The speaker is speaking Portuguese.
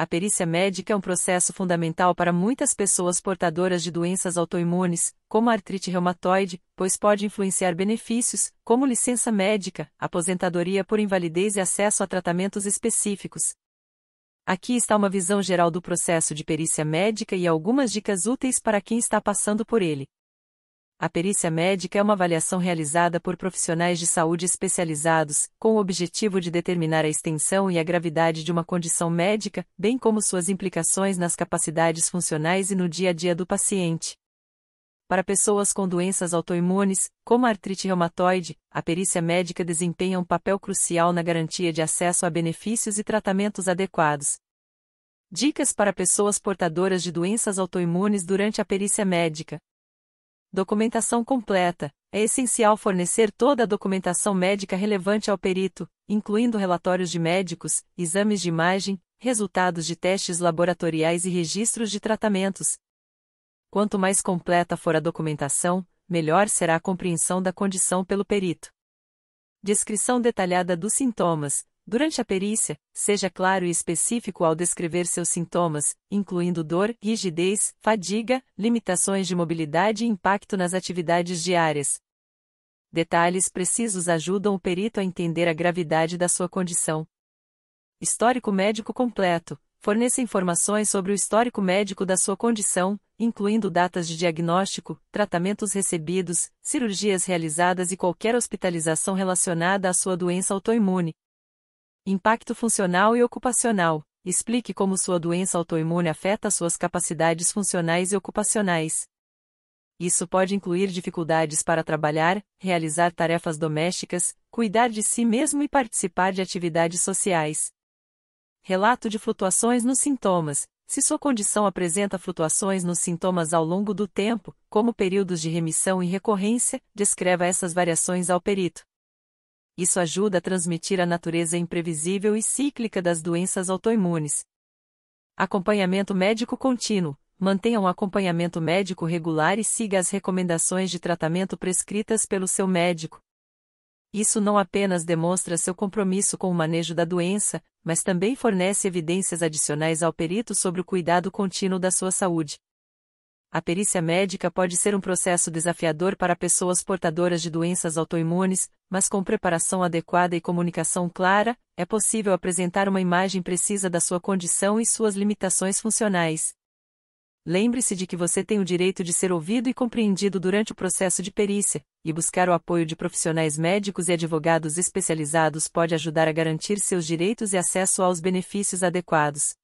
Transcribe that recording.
A perícia médica é um processo fundamental para muitas pessoas portadoras de doenças autoimunes, como a artrite reumatoide, pois pode influenciar benefícios, como licença médica, aposentadoria por invalidez e acesso a tratamentos específicos. Aqui está uma visão geral do processo de perícia médica e algumas dicas úteis para quem está passando por ele. A perícia médica é uma avaliação realizada por profissionais de saúde especializados, com o objetivo de determinar a extensão e a gravidade de uma condição médica, bem como suas implicações nas capacidades funcionais e no dia a dia do paciente. Para pessoas com doenças autoimunes, como a artrite reumatoide, a perícia médica desempenha um papel crucial na garantia de acesso a benefícios e tratamentos adequados. Dicas para pessoas portadoras de doenças autoimunes durante a perícia médica. Documentação completa. É essencial fornecer toda a documentação médica relevante ao perito, incluindo relatórios de médicos, exames de imagem, resultados de testes laboratoriais e registros de tratamentos. Quanto mais completa for a documentação, melhor será a compreensão da condição pelo perito. Descrição detalhada dos sintomas, Durante a perícia, seja claro e específico ao descrever seus sintomas, incluindo dor, rigidez, fadiga, limitações de mobilidade e impacto nas atividades diárias. Detalhes precisos ajudam o perito a entender a gravidade da sua condição. Histórico médico completo forneça informações sobre o histórico médico da sua condição, incluindo datas de diagnóstico, tratamentos recebidos, cirurgias realizadas e qualquer hospitalização relacionada à sua doença autoimune. Impacto funcional e ocupacional. Explique como sua doença autoimune afeta suas capacidades funcionais e ocupacionais. Isso pode incluir dificuldades para trabalhar, realizar tarefas domésticas, cuidar de si mesmo e participar de atividades sociais. Relato de flutuações nos sintomas. Se sua condição apresenta flutuações nos sintomas ao longo do tempo, como períodos de remissão e recorrência, descreva essas variações ao perito isso ajuda a transmitir a natureza imprevisível e cíclica das doenças autoimunes. Acompanhamento médico contínuo. Mantenha um acompanhamento médico regular e siga as recomendações de tratamento prescritas pelo seu médico. Isso não apenas demonstra seu compromisso com o manejo da doença, mas também fornece evidências adicionais ao perito sobre o cuidado contínuo da sua saúde. A perícia médica pode ser um processo desafiador para pessoas portadoras de doenças autoimunes, mas com preparação adequada e comunicação clara, é possível apresentar uma imagem precisa da sua condição e suas limitações funcionais. Lembre-se de que você tem o direito de ser ouvido e compreendido durante o processo de perícia, e buscar o apoio de profissionais médicos e advogados especializados pode ajudar a garantir seus direitos e acesso aos benefícios adequados.